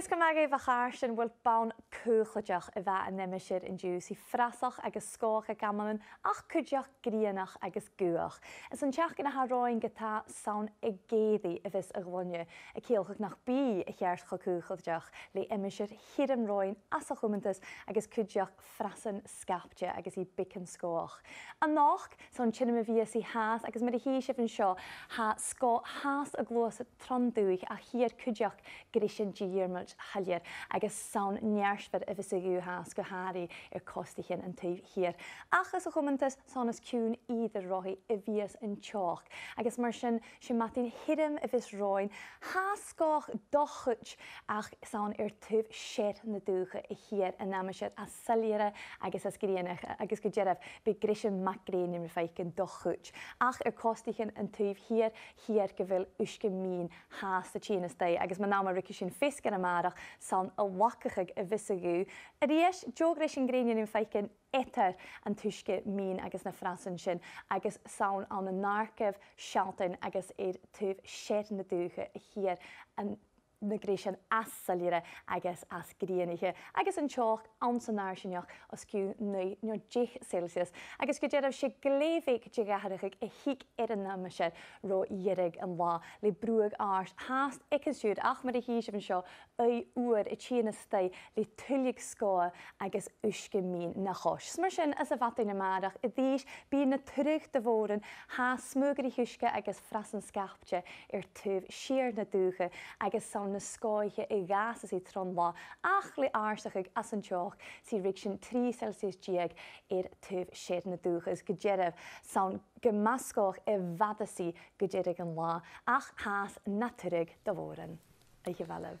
Cus go mar bh chair sin bhfuil ban cúchaideach a bheith an nemisiir in dús sy'n ffrasoch ag ysgoch a gaman ach chuideach gríanach agus guach. Is an teach na haráin gotá san i gédaí a bheits a bhhaine a céolchaach nach bí a cheart o cúchaideach le imiisiir hir an roiin as a chumantas agus ffrasyn frasan ag ys i bicin scóch. An nach san sinna a bhías i mynd i hi a hí sih ha seo has y háas a tron dwych a hir chuideach grééis sin ort hallir agus saun nearsfer y fysig yw has gyharu i'r costi hyn yn teif hir. Achos o chwmantas sawn ys cwn iddyn rohi y fias yn tioch. Agus mar sy'n sy'n matin hirym y fys roi'n has goch dochwt ach sawn i'r tyf sier yn y dwch y hir yn amysiad a sylira agus ysgrienach agus gydgeraf bydd grisio'n magrin i'n rhaid yn dochwt Ach i'r costi hyn yn teif hir hir gyfyl ysgymyn has y tîn ysdau agus mae nawr mae Ricky sy'n ffisg yn yma narach san a lachachig a visagú. A ríis joogreis an gréin yn feiken etter an tuisce mín agus na frasan sin agus saon an na narcef sialtyn agos éir tŵf sier na dúcha hir yn na gréisian as salíire agus as gríanaiche, agus an teoch ansannáir sineoch os nio 9 Celsius. Agus go déadmh sé gléhéh de gathiriigh i eich ar an namise ro dhirig an la. le brúag ást háast icisiúd ach mar a hí an ei é uair i tíana sta le tuigh scóil agus uisce mí na chois. Mar sin as a bhatain na marach i ddíis bí na tuigh de bhórin há smúgur i thuisce agus frasan scapte ar tuh siar na dúcha agus san am na scoithe i gas as i tronlo lá ach le áirsach ag as an teoch si rig sin 3 Celsius diag i'r tyf sied na dwchas gyderef sawn gymasgoch e faddasi gydereg yn la ach has naturig dyforen. Ei hyfalef.